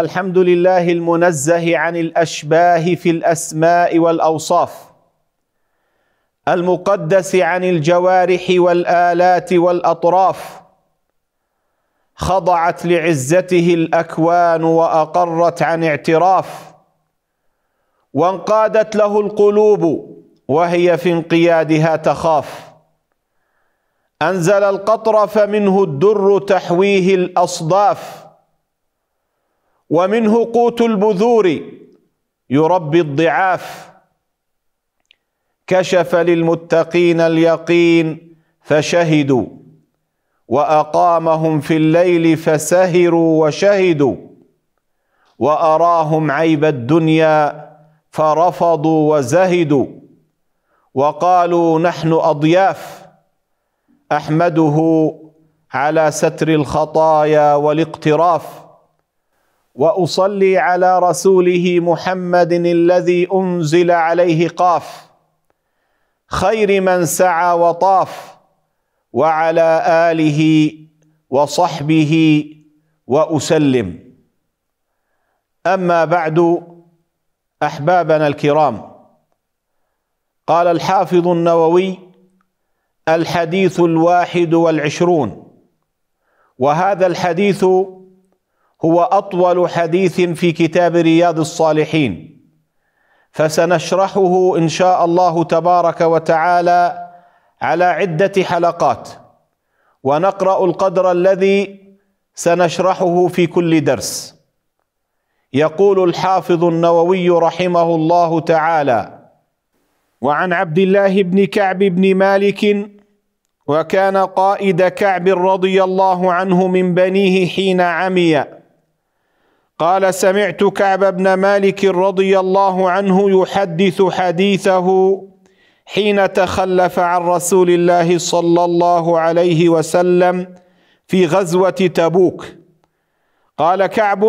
الحمد لله المنزه عن الاشباه في الاسماء والاوصاف المقدس عن الجوارح والالات والاطراف خضعت لعزته الاكوان واقرت عن اعتراف وانقادت له القلوب وهي في انقيادها تخاف انزل القطر فمنه الدر تحويه الاصداف ومنه قوت البذور يربي الضعاف كشف للمتقين اليقين فشهدوا واقامهم في الليل فسهروا وشهدوا واراهم عيب الدنيا فرفضوا وزهدوا وقالوا نحن اضياف احمده على ستر الخطايا والاقتراف واصلي على رسوله محمد الذي انزل عليه قاف خير من سعى وطاف وعلى اله وصحبه واسلم اما بعد احبابنا الكرام قال الحافظ النووي الحديث الواحد والعشرون وهذا الحديث هو اطول حديث في كتاب رياض الصالحين فسنشرحه ان شاء الله تبارك وتعالى على عده حلقات ونقرا القدر الذي سنشرحه في كل درس يقول الحافظ النووي رحمه الله تعالى وعن عبد الله بن كعب بن مالك وكان قائد كعب رضي الله عنه من بنيه حين عمي قال سمعت كعب بن مالك رضي الله عنه يحدث حديثه حين تخلف عن رسول الله صلى الله عليه وسلم في غزوه تبوك قال كعب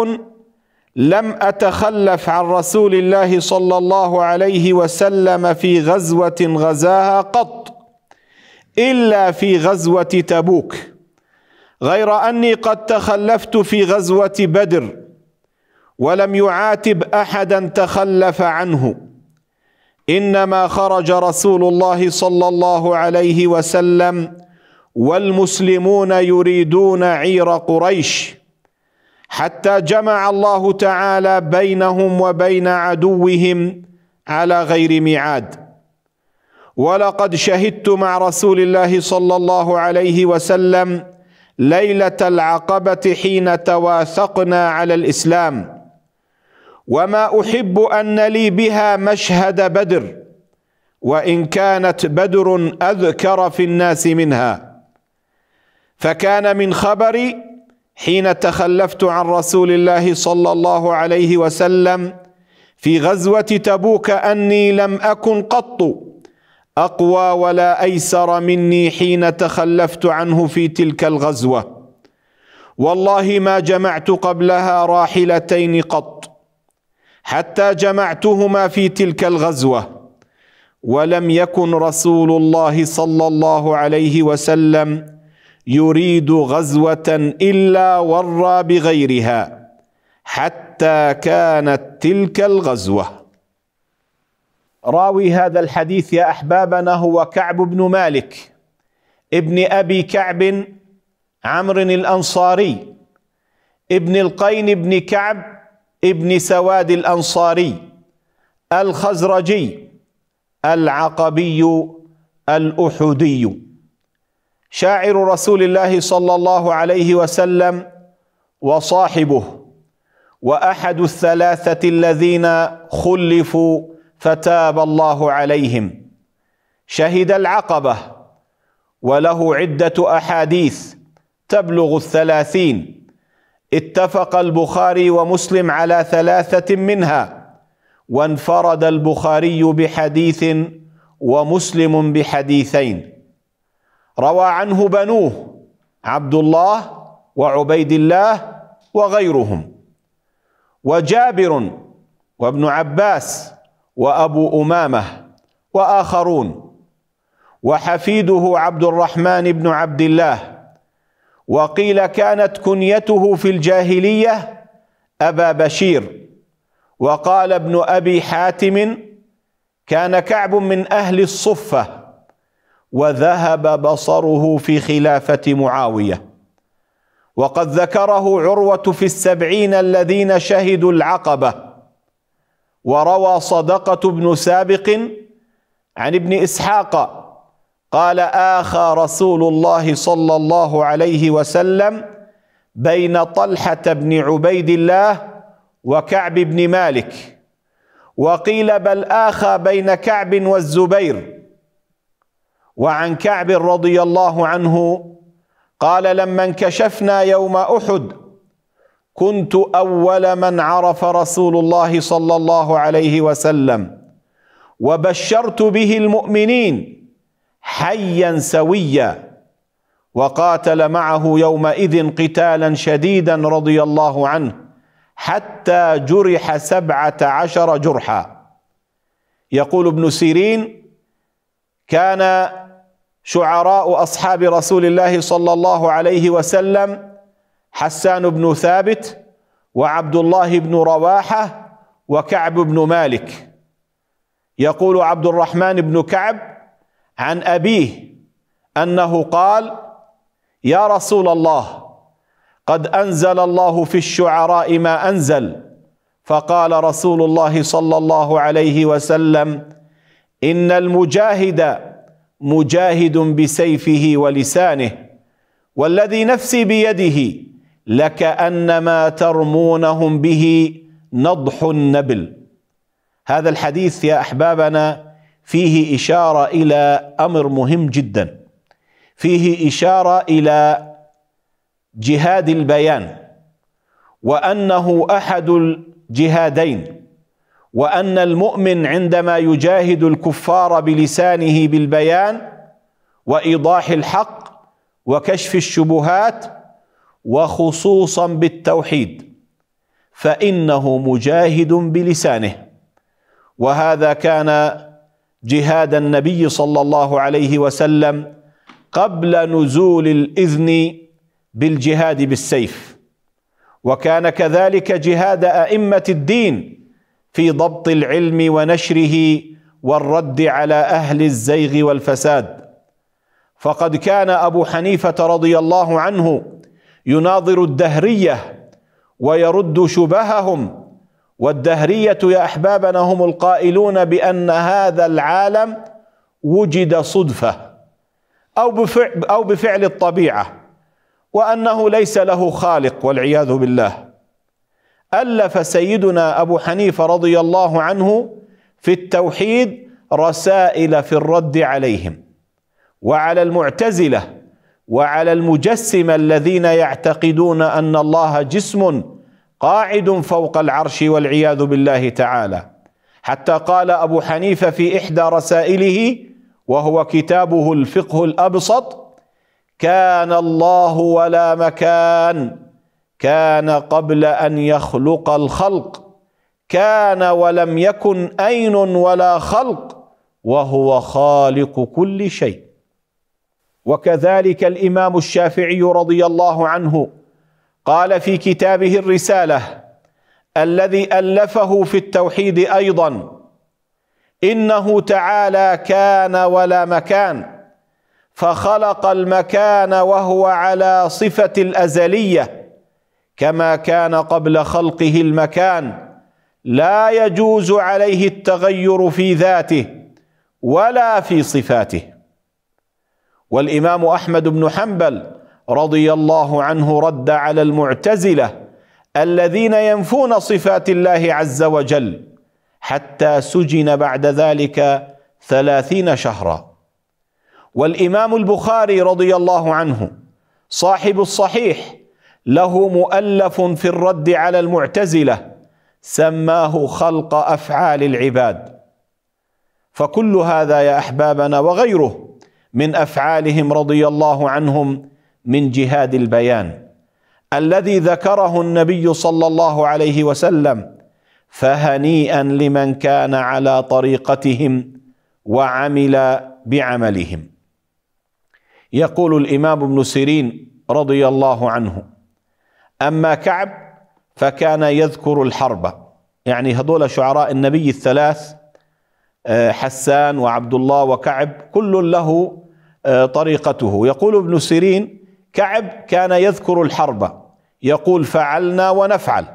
لم اتخلف عن رسول الله صلى الله عليه وسلم في غزوه غزاها قط الا في غزوه تبوك غير اني قد تخلفت في غزوه بدر ولم يعاتب احدا تخلف عنه انما خرج رسول الله صلى الله عليه وسلم والمسلمون يريدون عير قريش حتى جمع الله تعالى بينهم وبين عدوهم على غير ميعاد ولقد شهدت مع رسول الله صلى الله عليه وسلم ليله العقبه حين تواثقنا على الاسلام وما احب ان لي بها مشهد بدر وان كانت بدر اذكر في الناس منها فكان من خبري حين تخلفت عن رسول الله صلى الله عليه وسلم في غزوه تبوك اني لم اكن قط اقوى ولا ايسر مني حين تخلفت عنه في تلك الغزوه والله ما جمعت قبلها راحلتين قط حتى جمعتهما في تلك الغزوه ولم يكن رسول الله صلى الله عليه وسلم يريد غزوه الا ورى بغيرها حتى كانت تلك الغزوه راوي هذا الحديث يا احبابنا هو كعب بن مالك ابن ابي كعب عمرو الانصاري ابن القين بن كعب ابن سواد الأنصاري الخزرجي العقبي الأحدي شاعر رسول الله صلى الله عليه وسلم وصاحبه وأحد الثلاثة الذين خلفوا فتاب الله عليهم شهد العقبة وله عدة أحاديث تبلغ الثلاثين اتفق البخاري ومسلم على ثلاثه منها وانفرد البخاري بحديث ومسلم بحديثين روى عنه بنوه عبد الله وعبيد الله وغيرهم وجابر وابن عباس وابو امامه واخرون وحفيده عبد الرحمن بن عبد الله وقيل كانت كنيته في الجاهلية أبا بشير وقال ابن أبي حاتم كان كعب من أهل الصفة وذهب بصره في خلافة معاوية وقد ذكره عروة في السبعين الذين شهدوا العقبة وروى صدقة بن سابق عن ابن إسحاق قال آخى رسول الله صلى الله عليه وسلم بين طلحة بن عبيد الله وكعب بن مالك وقيل بل آخى بين كعب والزبير وعن كعب رضي الله عنه قال لما انكشفنا يوم أحد كنت أول من عرف رسول الله صلى الله عليه وسلم وبشرت به المؤمنين حيا سويا وقاتل معه يومئذ قتالا شديدا رضي الله عنه حتى جرح سبعه عشر جرحا يقول ابن سيرين كان شعراء اصحاب رسول الله صلى الله عليه وسلم حسان بن ثابت وعبد الله بن رواحه وكعب بن مالك يقول عبد الرحمن بن كعب عن أبيه أنه قال يا رسول الله قد أنزل الله في الشعراء ما أنزل فقال رسول الله صلى الله عليه وسلم إن المجاهد مجاهد بسيفه ولسانه والذي نفسي بيده لكأنما ترمونهم به نضح النبل هذا الحديث يا أحبابنا فيه اشاره الى امر مهم جدا فيه اشاره الى جهاد البيان وانه احد الجهادين وان المؤمن عندما يجاهد الكفار بلسانه بالبيان وايضاح الحق وكشف الشبهات وخصوصا بالتوحيد فانه مجاهد بلسانه وهذا كان جهاد النبي صلى الله عليه وسلم قبل نزول الإذن بالجهاد بالسيف وكان كذلك جهاد أئمة الدين في ضبط العلم ونشره والرد على أهل الزيغ والفساد فقد كان أبو حنيفة رضي الله عنه يناظر الدهرية ويرد شبههم والدهريه يا احبابنا هم القائلون بان هذا العالم وجد صدفه او بفعل او بفعل الطبيعه وانه ليس له خالق والعياذ بالله الف سيدنا ابو حنيفه رضي الله عنه في التوحيد رسائل في الرد عليهم وعلى المعتزله وعلى المجسمه الذين يعتقدون ان الله جسم قاعد فوق العرش والعياذ بالله تعالى حتى قال ابو حنيفه في احدى رسائله وهو كتابه الفقه الابسط كان الله ولا مكان كان قبل ان يخلق الخلق كان ولم يكن اين ولا خلق وهو خالق كل شيء وكذلك الامام الشافعي رضي الله عنه قال في كتابه الرساله الذي الفه في التوحيد ايضا انه تعالى كان ولا مكان فخلق المكان وهو على صفه الازليه كما كان قبل خلقه المكان لا يجوز عليه التغير في ذاته ولا في صفاته والامام احمد بن حنبل رضي الله عنه رد على المعتزله الذين ينفون صفات الله عز وجل حتى سجن بعد ذلك ثلاثين شهرا والامام البخاري رضي الله عنه صاحب الصحيح له مؤلف في الرد على المعتزله سماه خلق افعال العباد فكل هذا يا احبابنا وغيره من افعالهم رضي الله عنهم من جهاد البيان الذي ذكره النبي صلى الله عليه وسلم فهنيئا لمن كان على طريقتهم وعمل بعملهم يقول الامام ابن سيرين رضي الله عنه اما كعب فكان يذكر الحرب يعني هذول شعراء النبي الثلاث آه، حسان وعبد الله وكعب كل له آه، طريقته يقول ابن سيرين كعب كان يذكر الحرب يقول فعلنا ونفعل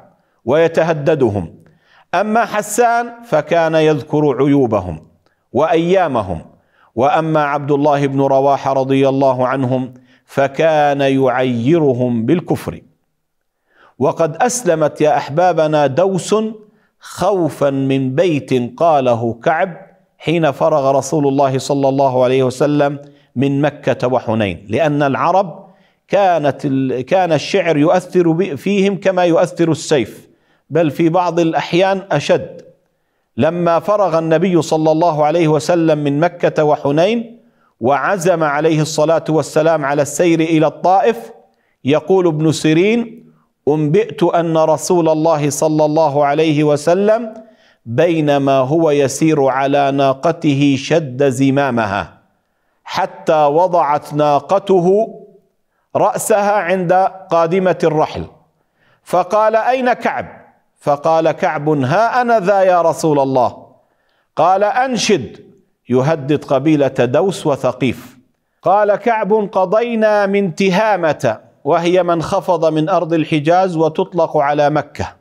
ويتهددهم اما حسان فكان يذكر عيوبهم وايامهم واما عبد الله بن رواحه رضي الله عنهم فكان يعيرهم بالكفر وقد اسلمت يا احبابنا دوس خوفا من بيت قاله كعب حين فرغ رسول الله صلى الله عليه وسلم من مكه وحنين لان العرب كانت كان الشعر يؤثر فيهم كما يؤثر السيف بل في بعض الاحيان اشد لما فرغ النبي صلى الله عليه وسلم من مكه وحنين وعزم عليه الصلاه والسلام على السير الى الطائف يقول ابن سيرين انبئت ان رسول الله صلى الله عليه وسلم بينما هو يسير على ناقته شد زمامها حتى وضعت ناقته رأسها عند قادمة الرحل فقال أين كعب فقال كعب ها أنا ذا يا رسول الله قال أنشد يهدد قبيلة دوس وثقيف قال كعب قضينا من تهامة وهي من خفض من أرض الحجاز وتطلق على مكة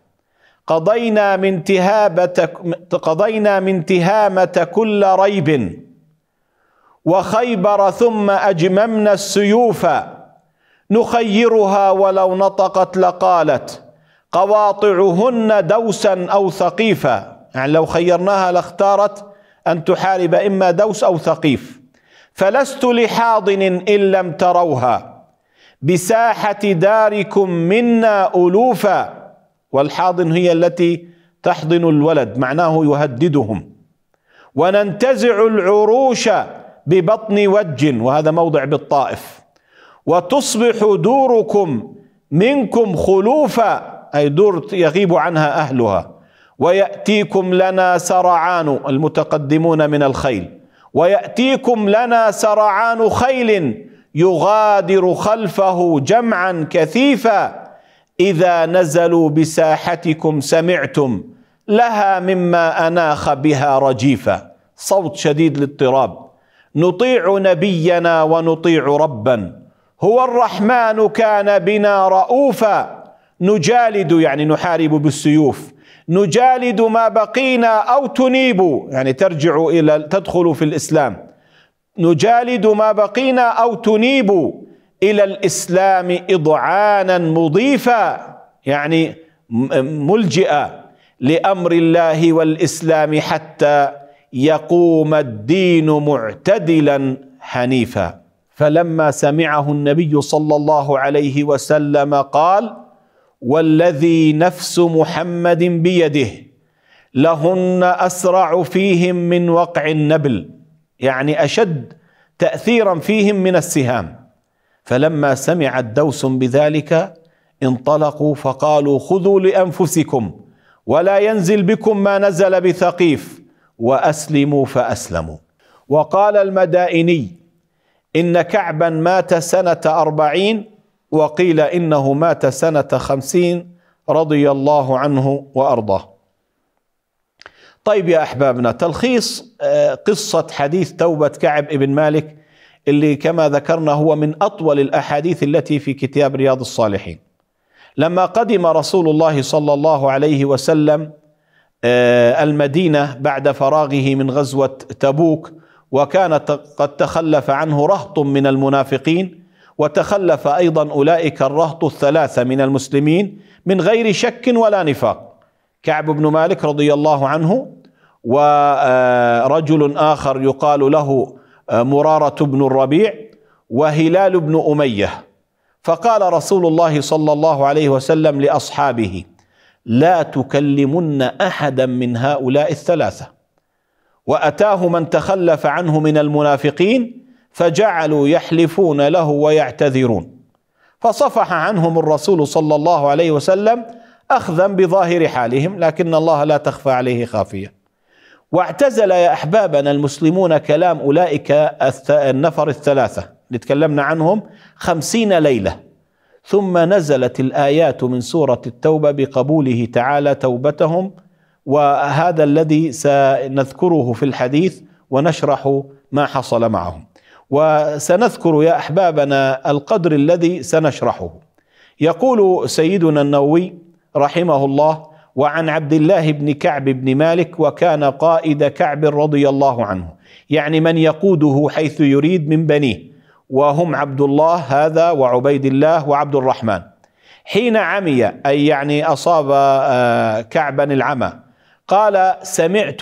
قضينا من تهابة قضينا من تهامة كل ريب وخيبر ثم أجممنا السيوف نخيرها ولو نطقت لقالت قواطعهن دوسا أو ثقيفا يعني لو خيرناها لاختارت أن تحارب إما دوس أو ثقيف فلست لحاضن إن لم تروها بساحة داركم منا ألوفا والحاضن هي التي تحضن الولد معناه يهددهم وننتزع العروش ببطن وج وهذا موضع بالطائف وتصبح دوركم منكم خلوفا أي دور يغيب عنها أهلها ويأتيكم لنا سرعان المتقدمون من الخيل ويأتيكم لنا سرعان خيل يغادر خلفه جمعا كثيفا إذا نزلوا بساحتكم سمعتم لها مما أناخ بها رجيفا صوت شديد للطراب نطيع نبينا ونطيع ربا هو الرحمن كان بنا رؤوفا نجالد يعني نحارب بالسيوف نجالد ما بقينا أو تنيب يعني ترجع إلى تدخل في الإسلام نجالد ما بقينا أو تنيب إلى الإسلام إضعانا مضيفا يعني ملجئا لأمر الله والإسلام حتى يقوم الدين معتدلا حنيفا فلما سمعه النبي صلى الله عليه وسلم قال والذي نفس محمد بيده لهن اسرع فيهم من وقع النبل يعني اشد تاثيرا فيهم من السهام فلما سمع الدوس بذلك انطلقوا فقالوا خذوا لانفسكم ولا ينزل بكم ما نزل بثقيف واسلموا فاسلموا وقال المدائني إن كعبا مات سنة أربعين وقيل إنه مات سنة خمسين رضي الله عنه وأرضاه طيب يا أحبابنا تلخيص آه، قصة حديث توبة كعب ابن مالك اللي كما ذكرنا هو من أطول الأحاديث التي في كتاب رياض الصالحين لما قدم رسول الله صلى الله عليه وسلم آه، المدينة بعد فراغه من غزوة تبوك وكان قد تخلف عنه رهط من المنافقين وتخلف ايضا اولئك الرهط الثلاثه من المسلمين من غير شك ولا نفاق كعب بن مالك رضي الله عنه ورجل اخر يقال له آه، مراره بن الربيع وهلال بن اميه فقال رسول الله صلى الله عليه وسلم لاصحابه لا تكلمن احدا من هؤلاء الثلاثه واتاه من تخلف عنه من المنافقين فجعلوا يحلفون له ويعتذرون فصفح عنهم الرسول صلى الله عليه وسلم اخذا بظاهر حالهم لكن الله لا تخفى عليه خافيه واعتزل يا احبابنا المسلمون كلام اولئك النفر الثلاثه اللي تكلمنا عنهم خمسين ليله ثم نزلت الايات من سوره التوبه بقبوله تعالى توبتهم وهذا الذي سنذكره في الحديث ونشرح ما حصل معهم وسنذكر يا احبابنا القدر الذي سنشرحه يقول سيدنا النووي رحمه الله وعن عبد الله بن كعب بن مالك وكان قائد كعب رضي الله عنه يعني من يقوده حيث يريد من بنيه وهم عبد الله هذا وعبيد الله وعبد الرحمن حين عمي اي يعني اصاب آه، كعبا العمى قال سمعت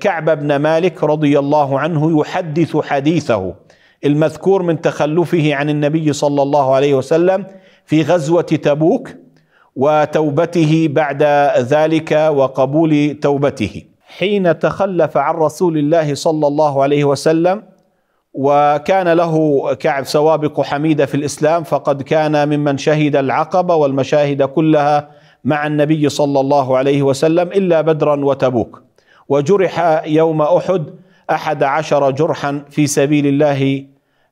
كعب بن مالك رضي الله عنه يحدث حديثه المذكور من تخلفه عن النبي صلى الله عليه وسلم في غزوه تبوك وتوبته بعد ذلك وقبول توبته حين تخلف عن رسول الله صلى الله عليه وسلم وكان له كعب سوابق حميده في الاسلام فقد كان ممن شهد العقبه والمشاهد كلها مع النبي صلى الله عليه وسلم إلا بدرا وتبوك وجرح يوم أحد أحد عشر جرحا في سبيل الله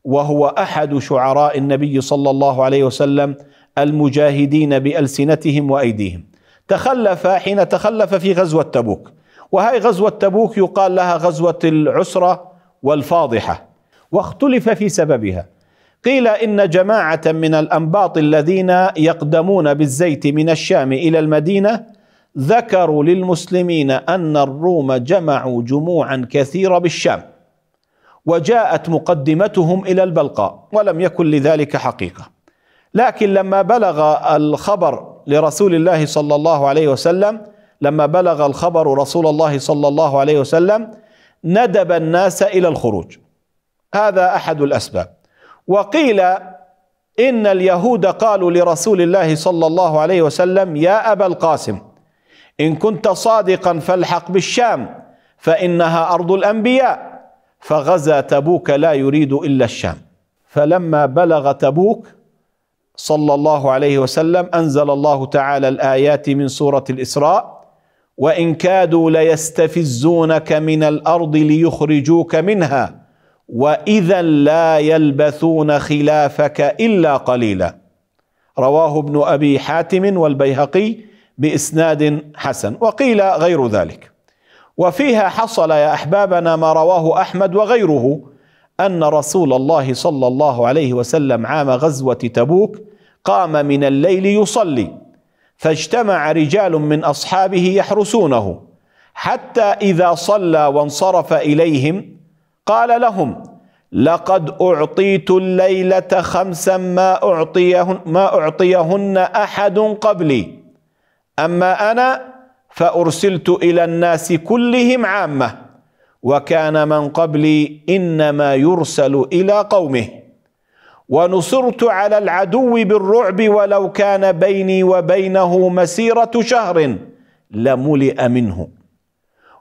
وهو أحد شعراء النبي صلى الله عليه وسلم المجاهدين بألسنتهم وأيديهم تخلف حين تخلف في غزوة تبوك وهي غزوة تبوك يقال لها غزوة العسرة والفاضحة واختلف في سببها قيل إن جماعة من الأنباط الذين يقدمون بالزيت من الشام إلى المدينة ذكروا للمسلمين أن الروم جمعوا جموعا كثيرة بالشام وجاءت مقدمتهم إلى البلقاء ولم يكن لذلك حقيقة لكن لما بلغ الخبر لرسول الله صلى الله عليه وسلم لما بلغ الخبر رسول الله صلى الله عليه وسلم ندب الناس إلى الخروج هذا أحد الأسباب وقيل إن اليهود قالوا لرسول الله صلى الله عليه وسلم يا أبا القاسم إن كنت صادقا فالحق بالشام فإنها أرض الأنبياء فغزا تبوك لا يريد إلا الشام فلما بلغ تبوك صلى الله عليه وسلم أنزل الله تعالى الآيات من سورة الإسراء وإن كادوا ليستفزونك من الأرض ليخرجوك منها واذا لا يلبثون خلافك الا قليلا رواه ابن ابي حاتم والبيهقي باسناد حسن وقيل غير ذلك وفيها حصل يا احبابنا ما رواه احمد وغيره ان رسول الله صلى الله عليه وسلم عام غزوه تبوك قام من الليل يصلي فاجتمع رجال من اصحابه يحرسونه حتى اذا صلى وانصرف اليهم قال لهم لقد أعطيت الليلة خمسا ما أعطيهن, ما أعطيهن أحد قبلي أما أنا فأرسلت إلى الناس كلهم عامة وكان من قبلي إنما يرسل إلى قومه ونصرت على العدو بالرعب ولو كان بيني وبينه مسيرة شهر لملئ منه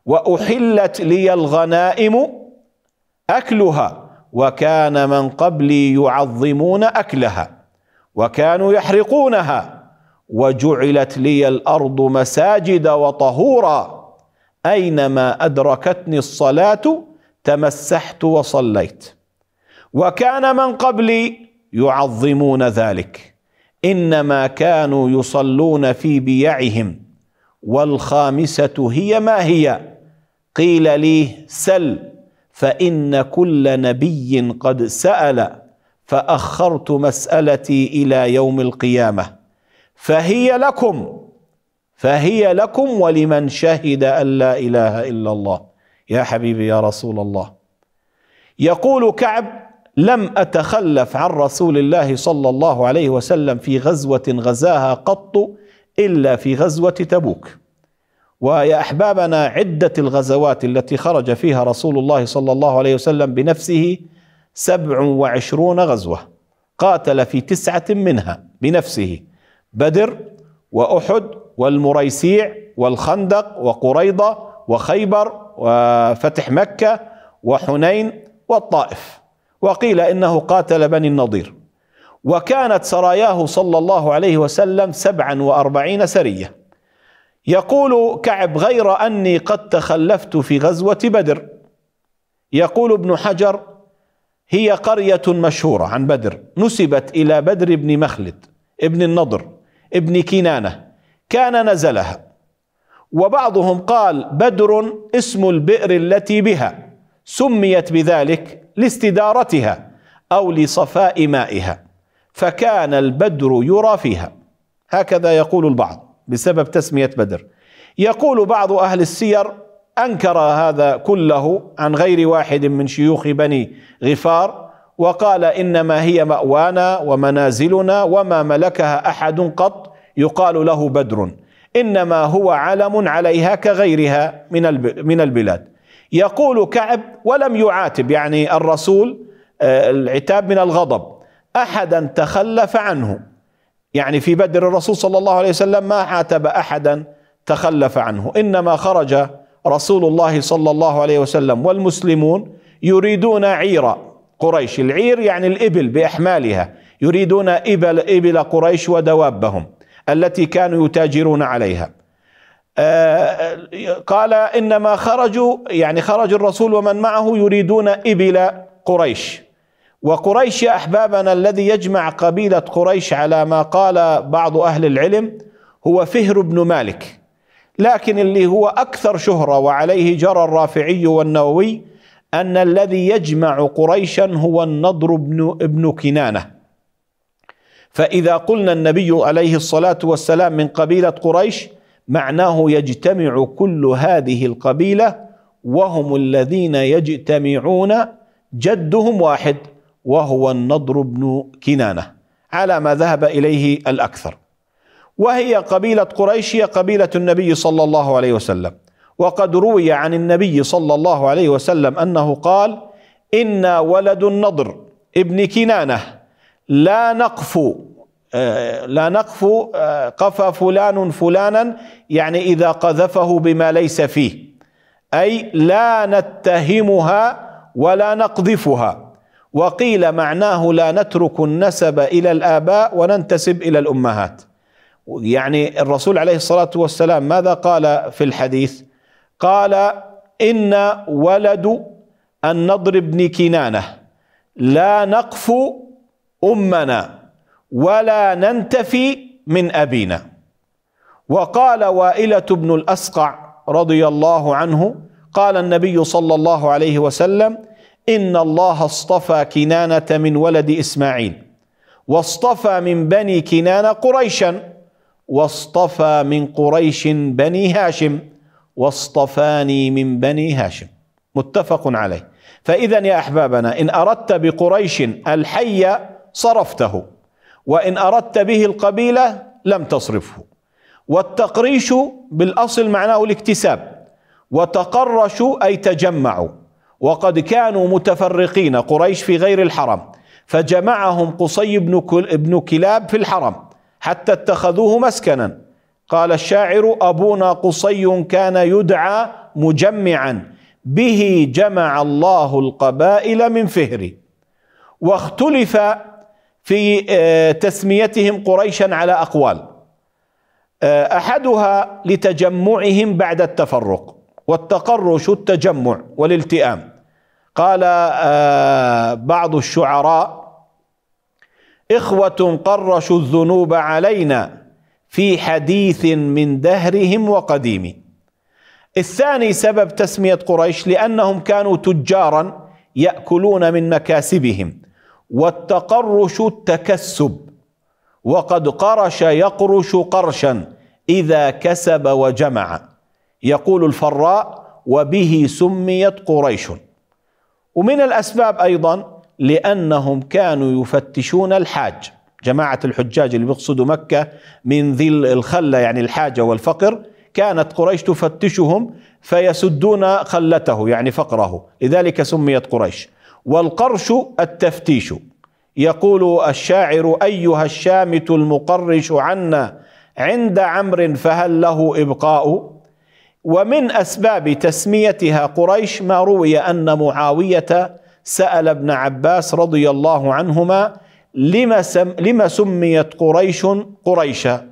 وأحلت لي الغنائم أكلها وكان من قبلي يعظمون أكلها وكانوا يحرقونها وجعلت لي الأرض مساجد وطهورا أينما أدركتني الصلاة تمسحت وصليت وكان من قبلي يعظمون ذلك إنما كانوا يصلون في بيعهم والخامسة هي ما هي قيل لي سل فان كل نبي قد سال فاخرت مسالتي الى يوم القيامه فهي لكم فهي لكم ولمن شهد ان لا اله الا الله يا حبيبي يا رسول الله يقول كعب لم اتخلف عن رسول الله صلى الله عليه وسلم في غزوه غزاها قط الا في غزوه تبوك ويا احبابنا عده الغزوات التي خرج فيها رسول الله صلى الله عليه وسلم بنفسه سبع وعشرون غزوه قاتل في تسعه منها بنفسه بدر واحد والمريسيع والخندق وقريضه وخيبر وفتح مكه وحنين والطائف وقيل انه قاتل بني النضير وكانت سراياه صلى الله عليه وسلم سبعا واربعين سريه يقول كعب غير اني قد تخلفت في غزوه بدر يقول ابن حجر هي قريه مشهوره عن بدر نسبت الى بدر بن مخلد ابن النضر ابن كنانه كان نزلها وبعضهم قال بدر اسم البئر التي بها سميت بذلك لاستدارتها او لصفاء مائها فكان البدر يرى فيها هكذا يقول البعض بسبب تسمية بدر يقول بعض أهل السير أنكر هذا كله عن غير واحد من شيوخ بني غفار وقال إنما هي مأوانا ومنازلنا وما ملكها أحد قط يقال له بدر إنما هو علم عليها كغيرها من من البلاد يقول كعب ولم يعاتب يعني الرسول آه، العتاب من الغضب أحدا تخلف عنه يعني في بدر الرسول صلى الله عليه وسلم ما عاتب احدا تخلف عنه انما خرج رسول الله صلى الله عليه وسلم والمسلمون يريدون عير قريش العير يعني الإبل بأحمالها يريدون إبل, إبل قريش ودوابهم التي كانوا يتاجرون عليها آه، قال إنما خرجوا يعني خرج الرسول ومن معه يريدون إبل قريش وقريش يا احبابنا الذي يجمع قبيله قريش على ما قال بعض اهل العلم هو فهر بن مالك لكن اللي هو اكثر شهره وعليه جرى الرافعي والنووي ان الذي يجمع قريشا هو النضر بن ابن كنانه فاذا قلنا النبي عليه الصلاه والسلام من قبيله قريش معناه يجتمع كل هذه القبيله وهم الذين يجتمعون جدهم واحد وهو النضر بن كنانة على ما ذهب إليه الأكثر وهي قبيلة قريش هي قبيلة النبي صلى الله عليه وسلم وقد روي عن النبي صلى الله عليه وسلم أنه قال إنا ولد النضر ابن كنانة لا نقف آه، لا نقف آه، قفى فلان فلانا يعني إذا قذفه بما ليس فيه أي لا نتهمها ولا نقذفها وقيل معناه لا نترك النسب الى الاباء وننتسب الى الامهات يعني الرسول عليه الصلاه والسلام ماذا قال في الحديث قال ان ولد النضر بن كنانه لا نقف امنا ولا ننتفي من ابينا وقال وائله بن الاسقع رضي الله عنه قال النبي صلى الله عليه وسلم إن الله اصطفى كنانة من ولد إسماعيل واصطفى من بني كنانة قريشا واصطفى من قريش بني هاشم واصطفاني من بني هاشم متفق عليه فإذا يا أحبابنا إن أردت بقريش الحي صرفته وإن أردت به القبيلة لم تصرفه والتقريش بالأصل معناه الاكتساب وتقرشوا أي تجمعوا وقد كانوا متفرقين قريش في غير الحرم فجمعهم قصي بن ابن كلاب في الحرم حتى اتخذوه مسكنا قال الشاعر ابونا قصي كان يدعى مجمعا به جمع الله القبائل من فهر واختلف في آه، تسميتهم قريشا على اقوال آه، احدها لتجمعهم بعد التفرق والتقرش التجمع والالتئام قال آه، بعض الشعراء إخوة قرشوا الذنوب علينا في حديث من دهرهم وقديم الثاني سبب تسمية قريش لأنهم كانوا تجارا يأكلون من مكاسبهم والتقرش التكسب وقد قرش يقرش قرشا إذا كسب وجمع يقول الفراء وبه سميت قريش ومن الأسباب أيضا لأنهم كانوا يفتشون الحاج جماعة الحجاج اللي بيقصدوا مكة من ذي الخلة يعني الحاجة والفقر كانت قريش تفتشهم فيسدون خلته يعني فقره لذلك سميت قريش والقرش التفتيش يقول الشاعر أيها الشامت المقرش عنا عند عمر فهل له إبقاء ومن اسباب تسميتها قريش ما روي ان معاويه سال ابن عباس رضي الله عنهما لما سم لما سميت قريش قريشا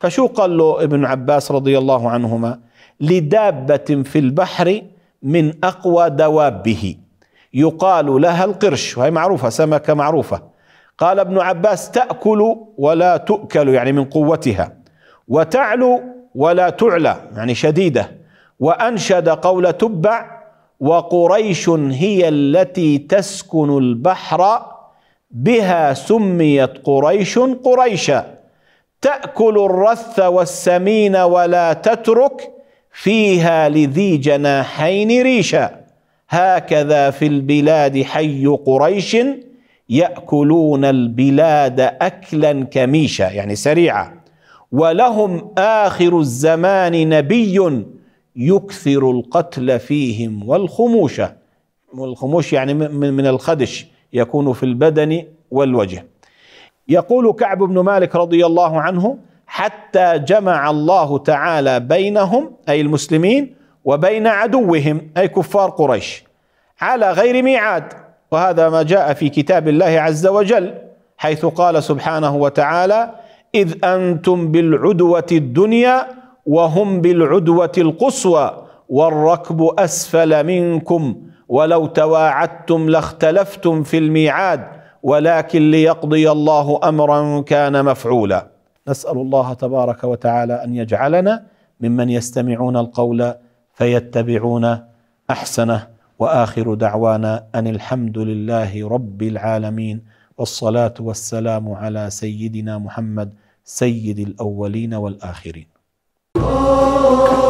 فشو قال له ابن عباس رضي الله عنهما لدابه في البحر من اقوى دوابه يقال لها القرش وهي معروفه سمكه معروفه قال ابن عباس تاكل ولا تؤكل يعني من قوتها وتعلو ولا تعلى يعني شديده وأنشد قول تبع وقريش هي التي تسكن البحر بها سميت قريش قريشا تأكل الرث والسمين ولا تترك فيها لذي جناحين ريشا هكذا في البلاد حي قريش يأكلون البلاد أكلا كميشا يعني سريعا ولهم آخر الزمان نبي يكثر القتل فيهم والخموش والخموش يعني من الخدش يكون في البدن والوجه يقول كعب بن مالك رضي الله عنه حتى جمع الله تعالى بينهم اي المسلمين وبين عدوهم اي كفار قريش على غير ميعاد وهذا ما جاء في كتاب الله عز وجل حيث قال سبحانه وتعالى اذ انتم بالعدوه الدنيا وهم بالعدوه القصوى والركب اسفل منكم ولو تواعدتم لاختلفتم في الميعاد ولكن ليقضي الله امرا كان مفعولا نسال الله تبارك وتعالى ان يجعلنا ممن يستمعون القول فيتبعون احسنه واخر دعوانا ان الحمد لله رب العالمين والصلاه والسلام على سيدنا محمد سيد الاولين والاخرين Oh.